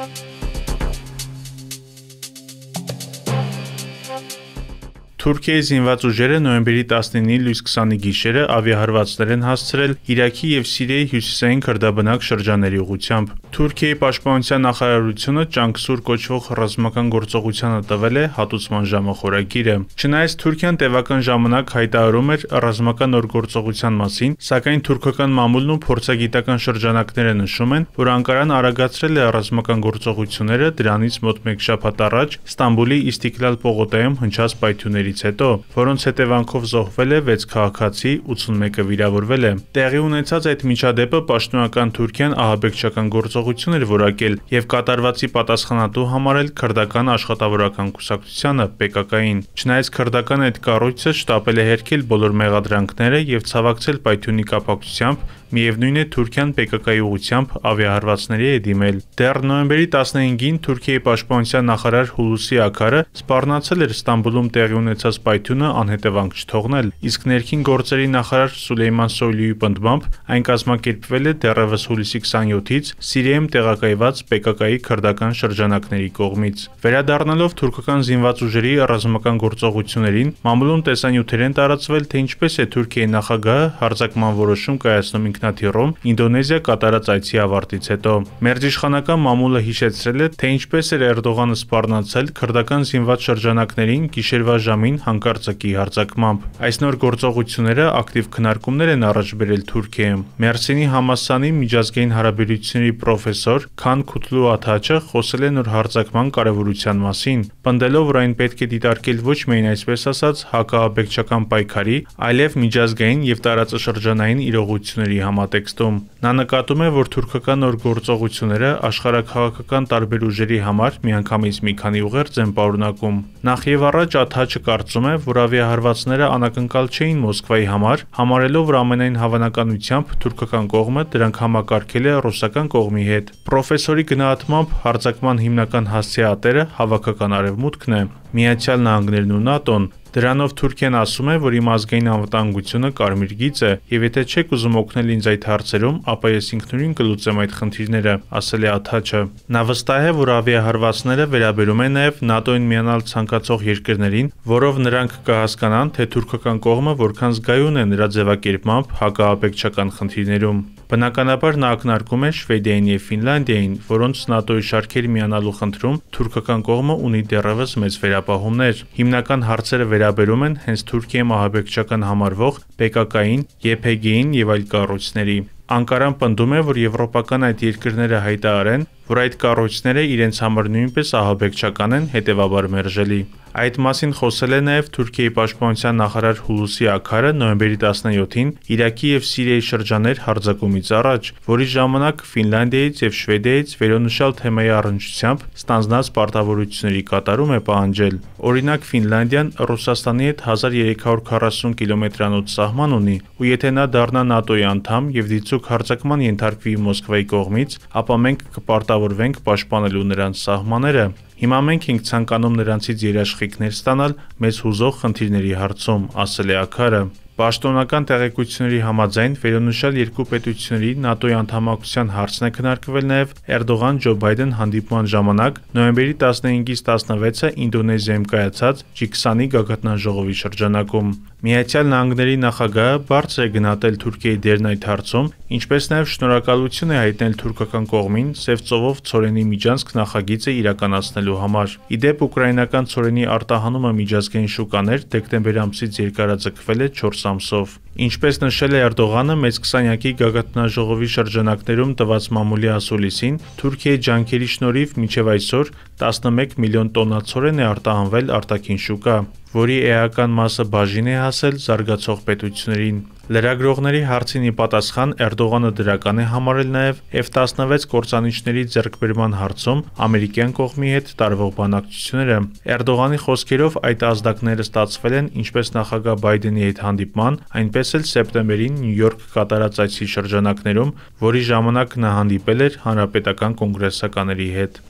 Thank you. Թուրքիայի զինված ուժերը նոյեմբերի 19-ի լույս 20-ի գիշերը ավիահարվածներ են հասցրել Իրաքի եւ Սիրիայի հյուսիսային քրդաբնակ շրջանների ուղությամբ։ Թուրքիայի պաշտպանության նախարարությունը Ճանկսուր կոչվող ռազմական գործողությանը տվել է հատուցման ժամախորագիրը։ Չնայած Թուրքիան տևական ժամանակ հայտարարում էր ռազմական օրգործողության մասին, սակայն թուրքական մամուլն ու փորձագիտական շրջանակները նշում են, որ Անկարան արագացրել է ռազմական գործողությունները դրանից մոտ 1 շաբաթ առաջ Ստամբուլի Իստիկլալ պողոտայում հնչած պայթյուններից հարձակումից հետո, որոնց հետևանքով զոհվել է 6 քաղաքացի, 81-ը վիրավորվել է։ Տեղի ունեցած այդ միջադեպը պաշտոնական Թուրքիան ահաբեկչական գործողություն էր որակել եւ կատարվածի պատասխանատու համարել քրդական աշխատավորական կուսակցությանը PKK-ին։ Չնայած քրդական այդ կառույցը շտապել է հերքել բոլոր մեղադրանքները եւ ցավակցել պայթյունի կապակցությամբ Միևնույն է, Թուրքիան PKK-ի ուղությամբ ավիահարվածների է դիմել։ Դեռ նոյեմբերի 15-ին Թուրքիայի պաշտպանության նախարար Հուլուսի Ակարը սպառնացել էր Ստամբուլում տեղի ունեցած պայթյունը անհետևանք չթողնել, իսկ ներքին գործերի նախարար Սուլեյման Սոյլուի պնդմամբ այն կազմակերպվել է դեռևս հուլիսի 27-ից Սիրիայում տեղակայված PKK-ի քրդական շրջանակների կողմից։ Վերադառնալով թուրքական զինված ուժերի ռազմական գործողություններին, մամուլում տեսանյութեր են տարածվել, թե ինչպես է Թուրքիայի նախագահը հարձակման որոշում կայացնում ինքնաթիռում Ինդոնեզիա կատարած այցի ավարտից հետո։ Մերձիշխանական մամուլը հիշեցրել է, թե ինչպես էր Էրդողանը սպառնացել քրդական զինված շրջանակներին գիշերվա ժամին հանկարծակի հարձակմամբ։ Այս նոր գործողությունները ակտիվ քննարկումներ են առաջ բերել Թուրքիայում։ Մերսինի Համասանի միջազգային հարաբերությունների պրոֆեսոր Քան Քուտլու Աթաչը խոսել է նոր հարձակման կարևորության մասին, պնդելով, որ այն պետք է դիտարկել ոչ միայն այսպես ասած հակաաբեկչական պայքարի, այլև միջազգային եւ տարածաշրջանային իրողությունների համատեքստում։ Նա նկատում է, որ թուրքական նոր գործողությունները աշխարհակաղակական տարբեր ուժերի համար միանգամից մի քանի ուղերձ են պարունակում։ Նախ եւ առաջ Աթաչը կարծում է, որ ավիահարվածները անակնկալ չէին Մոսկվայի համար, համարելով, որ ամենայն հավանականությամբ թուրքական կողմը դրանք համակարգել է ռուսական կողմի հետ։ Պրոֆեսորի գնահատմամբ հարձակման հիմնական հասցեատերը հավաքական արևմուտքն է։ Միացյալ Նահանգներն ու ՆԱՏՕ-ն Դրանով Թուրքիան ասում է, որ իմ ազգային անվտանգությունը կարմիր գիծ է, եւ եթե չեք ուզում օգնել ինձ այդ հարցերում, ապա ես ինքնուրույն կլուծեմ այդ խնդիրները, ասել է Աթաչը։ Նա վստահ է, որ ավիահարվածները վերաբերում են նաեւ ՆԱՏՕ-ին միանալ ցանկացող երկրներին, որով նրանք կհասկանան, թե թուրքական կողմը որքան զգայուն է նրա ձևակերպմամբ հակաապեկչական խնդիրներում։ Բնականաբար նա ակնարկում է Շվեդիային եւ Ֆինլանդիային, որոնց ՆԱՏՕ-ի շարքերի միանալու խնդրում թուրքական կողմը ունի դեռևս մեծ վերապահումներ։ Հիմնական հարցերը վերաբերում են հենց Թուրքիայի մահաբեկչական համարվող PKK-ին, YPG-ին եւ այլ կառույցների։ Անկարան պնդում է, որ եվրոպական այդ երկրները հայտարարեն, որ այդ կառույցները իրենց համար նույնպես ահաբեկչական են, հետևաբար մերժելի։ Այդ մասին խոսել է նաև Թուրքիայի պաշտպանության նախարար Հուլուսի Աքարը նոյեմբերի 17-ին Իրաքի եւ Սիրիայի շրջաներ հարձակումից առաջ, որի ժամանակ Ֆինլանդիայից եւ Շվեդիայից վերոնշյալ թեմայի առնչությամբ ստանձնած պարտավորությունների կատարում է պահանջել։ Օրինակ Ֆինլանդիան Ռուսաստանի հետ 1340 կիլոմետրանոց սահման ունի, ու եթե նա դառնա ՆԱՏՕ-ի անդամ եւ դիցուկ հարձակման ենթարկվի Մոսկվայի կողմից, ապա մենք կպարտավորվենք պաշտպանելու նրանց սահմանները։ Հիմա մենք ենք ցանկանում նրանցից երաշխիքներ ստանալ մեզ հուզող խնդիրների հարցում, ասել է Աքարը։ Պաշտոնական տեղեկությունների համաձայն վերոնշյալ երկու պետությունների ՆԱՏՕ-ի անդամակցության հարցն է քննարկվել նաև Էրդողան-Ջո Բայդեն հանդիպման ժամանակ նոյեմբերի 15-ից 16-ը Ինդոնեզիայում կայացած G20-ի գագաթնաժողովի շրջանակում։ Միացյալ Նահանգների նախագահը բարձր է գնահատել Թուրքիայի դերն այդ հարցում, ինչպես նաև շնորհակալություն է հայտնել թուրքական կողմին Սև ծովով ծորենի միջանցք նախագիծը իրականացնելու համար։ Ի դեպ, ուկրաինական ծորենի արտահանումը միջազգային շուկաներ դեկտեմբեր ամսից երկարաձգվել է 4 some sort Ինչպես նշել է Էրդողանը, մեծ 20-յակի գագաթնաժողովի շրջանակներում տված մամուլի ասուլիսին, Թուրքիայի ջանքերի շնորհիվ մինչև այսօր 11 միլիոն տոննա ցորեն է արտահանվել արտաքին շուկա, որի էական մասը բաժին է հասել զարգացող պետություններին։ Լրագրողների հարցին ի պատասխան Էրդողանը դրական է համարել նաև F-16 կորցանիչների ձեռքբերման հարցում ամերիկյան կողմի հետ տարվող բանակցությունները։ Էրդողանի խոսքերով այդ ազդակները ստացվել են ինչպես նախագահ Բայդենի հետ հանդիպման, այնպես տեսել սեպտեմբերին Նյու Յորք կատարած այցի շրջանակներում, որի ժամանակ նա հանդիպել էր հանրապետական կոնգրեսականների հետ։